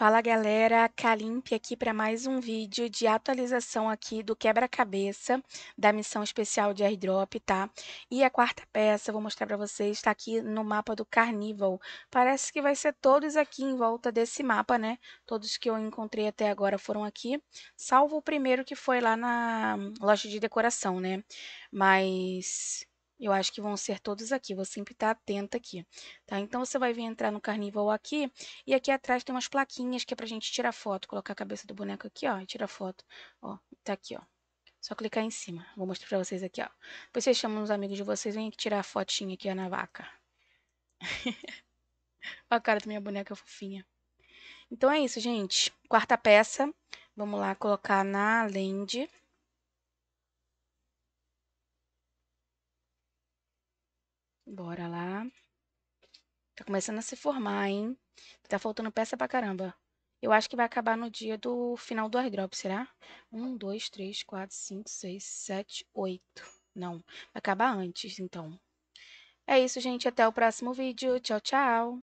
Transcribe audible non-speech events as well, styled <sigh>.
Fala galera, Kalimp aqui para mais um vídeo de atualização aqui do quebra-cabeça da missão especial de airdrop, tá? E a quarta peça, vou mostrar para vocês, está aqui no mapa do Carnival. Parece que vai ser todos aqui em volta desse mapa, né? Todos que eu encontrei até agora foram aqui, salvo o primeiro que foi lá na loja de decoração, né? Mas eu acho que vão ser todos aqui, vou sempre estar atenta aqui, tá? Então, você vai vir entrar no Carnival aqui, e aqui atrás tem umas plaquinhas que é pra gente tirar foto, colocar a cabeça do boneco aqui, ó, e tirar foto. Ó, tá aqui, ó. Só clicar em cima. Vou mostrar pra vocês aqui, ó. Depois vocês chamam os amigos de vocês, vem aqui tirar a fotinha aqui, ó, na vaca. <laughs> Olha a cara da minha boneca fofinha. Então, é isso, gente. Quarta peça, vamos lá colocar na Lend. Bora lá. Tá começando a se formar, hein? Tá faltando peça pra caramba. Eu acho que vai acabar no dia do final do airdrop, será? Um, dois, três, quatro, cinco, seis, sete, oito. Não, vai acabar antes, então. É isso, gente. Até o próximo vídeo. Tchau, tchau.